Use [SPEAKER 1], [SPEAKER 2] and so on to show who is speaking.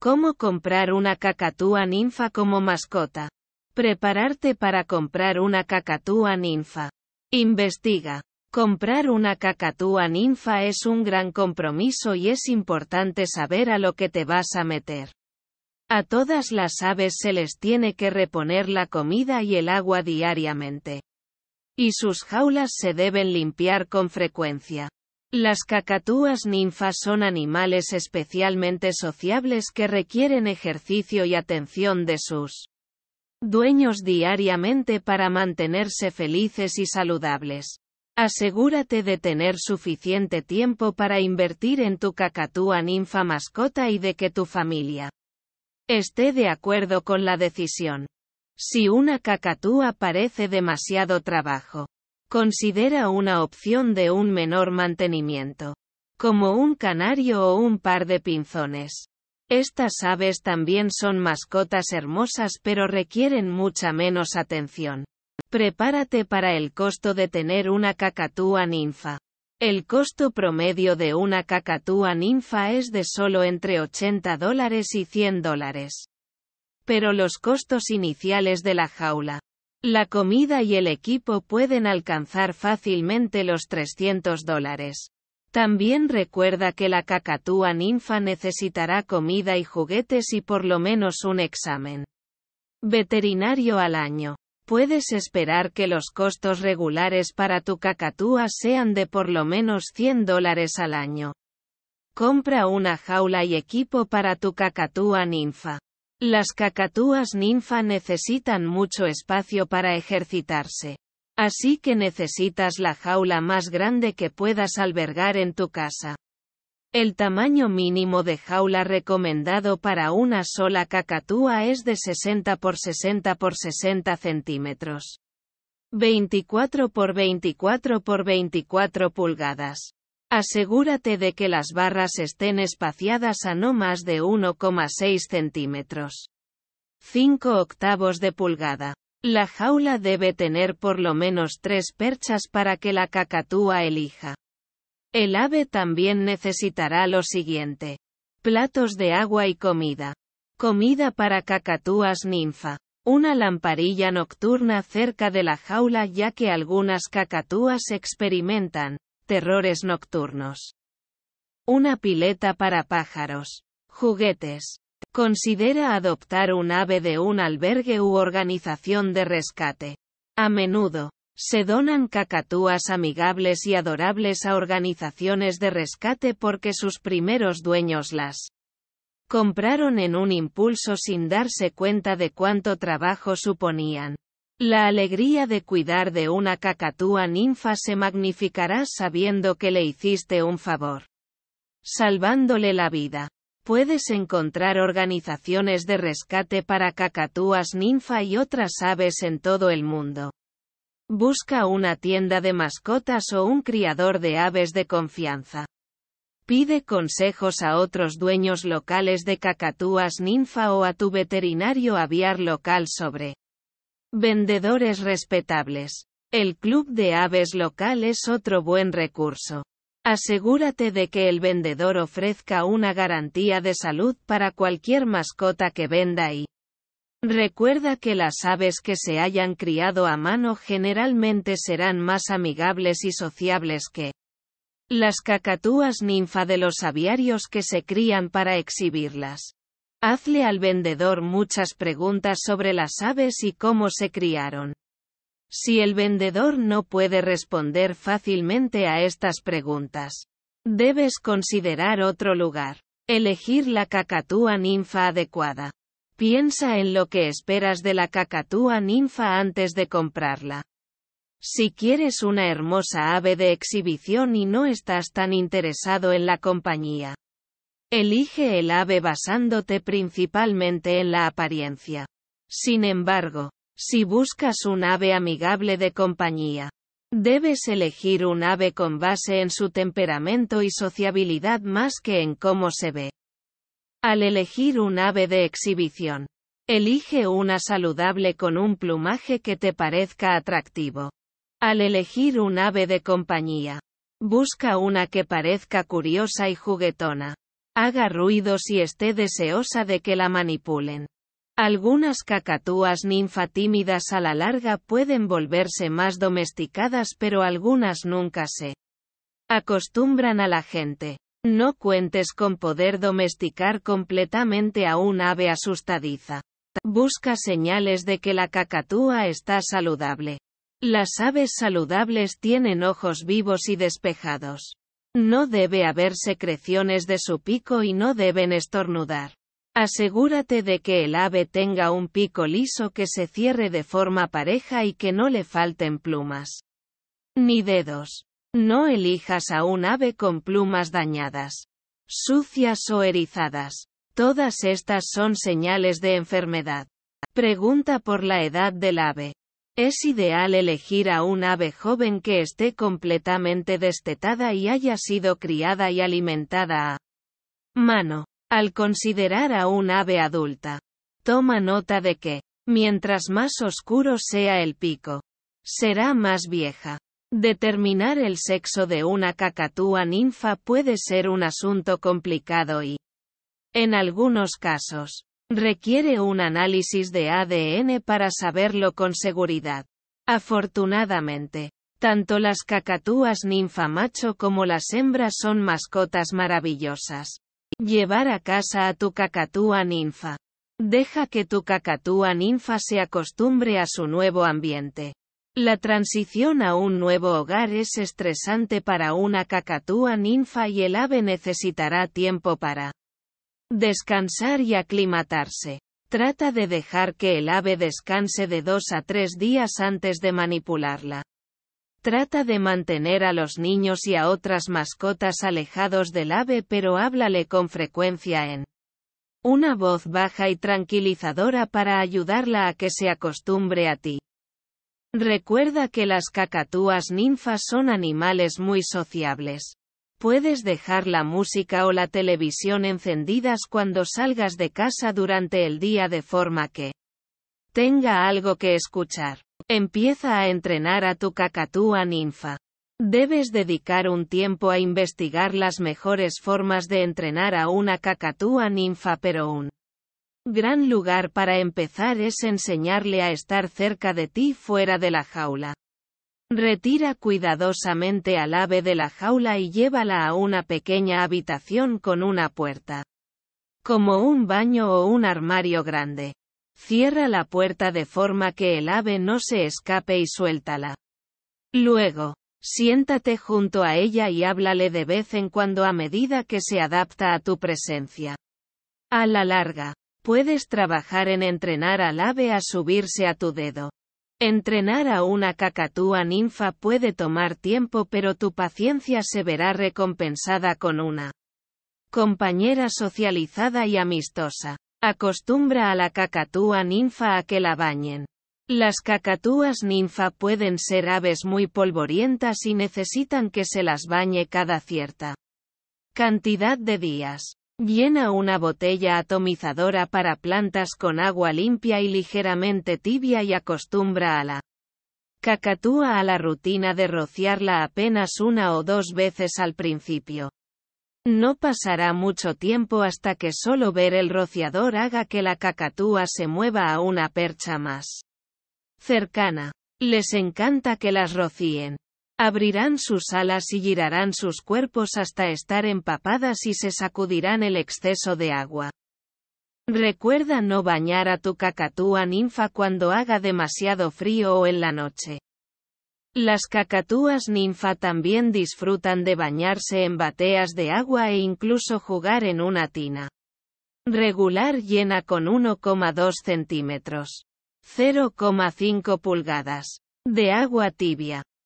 [SPEAKER 1] ¿Cómo comprar una cacatúa ninfa como mascota? Prepararte para comprar una cacatúa ninfa. Investiga. Comprar una cacatúa ninfa es un gran compromiso y es importante saber a lo que te vas a meter. A todas las aves se les tiene que reponer la comida y el agua diariamente. Y sus jaulas se deben limpiar con frecuencia. Las cacatúas ninfas son animales especialmente sociables que requieren ejercicio y atención de sus dueños diariamente para mantenerse felices y saludables. Asegúrate de tener suficiente tiempo para invertir en tu cacatúa ninfa mascota y de que tu familia esté de acuerdo con la decisión. Si una cacatúa parece demasiado trabajo, Considera una opción de un menor mantenimiento. Como un canario o un par de pinzones. Estas aves también son mascotas hermosas pero requieren mucha menos atención. Prepárate para el costo de tener una cacatúa ninfa. El costo promedio de una cacatúa ninfa es de solo entre 80 dólares y 100 dólares. Pero los costos iniciales de la jaula, la comida y el equipo pueden alcanzar fácilmente los 300 dólares. También recuerda que la cacatúa ninfa necesitará comida y juguetes y por lo menos un examen veterinario al año. Puedes esperar que los costos regulares para tu cacatúa sean de por lo menos 100 dólares al año. Compra una jaula y equipo para tu cacatúa ninfa. Las cacatúas ninfa necesitan mucho espacio para ejercitarse. Así que necesitas la jaula más grande que puedas albergar en tu casa. El tamaño mínimo de jaula recomendado para una sola cacatúa es de 60 x 60 x 60 centímetros. 24 x 24 x 24 pulgadas. Asegúrate de que las barras estén espaciadas a no más de 1,6 centímetros. 5 octavos de pulgada. La jaula debe tener por lo menos tres perchas para que la cacatúa elija. El ave también necesitará lo siguiente. Platos de agua y comida. Comida para cacatúas ninfa. Una lamparilla nocturna cerca de la jaula ya que algunas cacatúas experimentan, terrores nocturnos. Una pileta para pájaros. Juguetes. Considera adoptar un ave de un albergue u organización de rescate. A menudo, se donan cacatúas amigables y adorables a organizaciones de rescate porque sus primeros dueños las compraron en un impulso sin darse cuenta de cuánto trabajo suponían. La alegría de cuidar de una cacatúa ninfa se magnificará sabiendo que le hiciste un favor. Salvándole la vida. Puedes encontrar organizaciones de rescate para cacatúas ninfa y otras aves en todo el mundo. Busca una tienda de mascotas o un criador de aves de confianza. Pide consejos a otros dueños locales de cacatúas ninfa o a tu veterinario aviar local sobre Vendedores respetables. El club de aves local es otro buen recurso. Asegúrate de que el vendedor ofrezca una garantía de salud para cualquier mascota que venda y recuerda que las aves que se hayan criado a mano generalmente serán más amigables y sociables que las cacatúas ninfa de los aviarios que se crían para exhibirlas. Hazle al vendedor muchas preguntas sobre las aves y cómo se criaron. Si el vendedor no puede responder fácilmente a estas preguntas, debes considerar otro lugar. Elegir la cacatúa ninfa adecuada. Piensa en lo que esperas de la cacatúa ninfa antes de comprarla. Si quieres una hermosa ave de exhibición y no estás tan interesado en la compañía, Elige el ave basándote principalmente en la apariencia. Sin embargo, si buscas un ave amigable de compañía, debes elegir un ave con base en su temperamento y sociabilidad más que en cómo se ve. Al elegir un ave de exhibición, elige una saludable con un plumaje que te parezca atractivo. Al elegir un ave de compañía, busca una que parezca curiosa y juguetona haga ruidos y esté deseosa de que la manipulen. Algunas cacatúas ninfa tímidas a la larga pueden volverse más domesticadas pero algunas nunca se acostumbran a la gente. No cuentes con poder domesticar completamente a un ave asustadiza. Busca señales de que la cacatúa está saludable. Las aves saludables tienen ojos vivos y despejados. No debe haber secreciones de su pico y no deben estornudar. Asegúrate de que el ave tenga un pico liso que se cierre de forma pareja y que no le falten plumas. Ni dedos. No elijas a un ave con plumas dañadas, sucias o erizadas. Todas estas son señales de enfermedad. Pregunta por la edad del ave. Es ideal elegir a un ave joven que esté completamente destetada y haya sido criada y alimentada a mano. Al considerar a un ave adulta, toma nota de que, mientras más oscuro sea el pico, será más vieja. Determinar el sexo de una cacatúa ninfa puede ser un asunto complicado y, en algunos casos, Requiere un análisis de ADN para saberlo con seguridad. Afortunadamente, tanto las cacatúas ninfa macho como las hembras son mascotas maravillosas. Llevar a casa a tu cacatúa ninfa. Deja que tu cacatúa ninfa se acostumbre a su nuevo ambiente. La transición a un nuevo hogar es estresante para una cacatúa ninfa y el ave necesitará tiempo para Descansar y aclimatarse. Trata de dejar que el ave descanse de dos a tres días antes de manipularla. Trata de mantener a los niños y a otras mascotas alejados del ave pero háblale con frecuencia en una voz baja y tranquilizadora para ayudarla a que se acostumbre a ti. Recuerda que las cacatúas ninfas son animales muy sociables. Puedes dejar la música o la televisión encendidas cuando salgas de casa durante el día de forma que tenga algo que escuchar. Empieza a entrenar a tu cacatúa ninfa. Debes dedicar un tiempo a investigar las mejores formas de entrenar a una cacatúa ninfa pero un gran lugar para empezar es enseñarle a estar cerca de ti fuera de la jaula. Retira cuidadosamente al ave de la jaula y llévala a una pequeña habitación con una puerta. Como un baño o un armario grande. Cierra la puerta de forma que el ave no se escape y suéltala. Luego, siéntate junto a ella y háblale de vez en cuando a medida que se adapta a tu presencia. A la larga, puedes trabajar en entrenar al ave a subirse a tu dedo. Entrenar a una cacatúa ninfa puede tomar tiempo pero tu paciencia se verá recompensada con una compañera socializada y amistosa. Acostumbra a la cacatúa ninfa a que la bañen. Las cacatúas ninfa pueden ser aves muy polvorientas y necesitan que se las bañe cada cierta cantidad de días. Llena una botella atomizadora para plantas con agua limpia y ligeramente tibia y acostumbra a la cacatúa a la rutina de rociarla apenas una o dos veces al principio. No pasará mucho tiempo hasta que solo ver el rociador haga que la cacatúa se mueva a una percha más cercana. Les encanta que las rocíen. Abrirán sus alas y girarán sus cuerpos hasta estar empapadas y se sacudirán el exceso de agua. Recuerda no bañar a tu cacatúa ninfa cuando haga demasiado frío o en la noche. Las cacatúas ninfa también disfrutan de bañarse en bateas de agua e incluso jugar en una tina. Regular llena con 1,2 centímetros. 0,5 pulgadas. De agua tibia.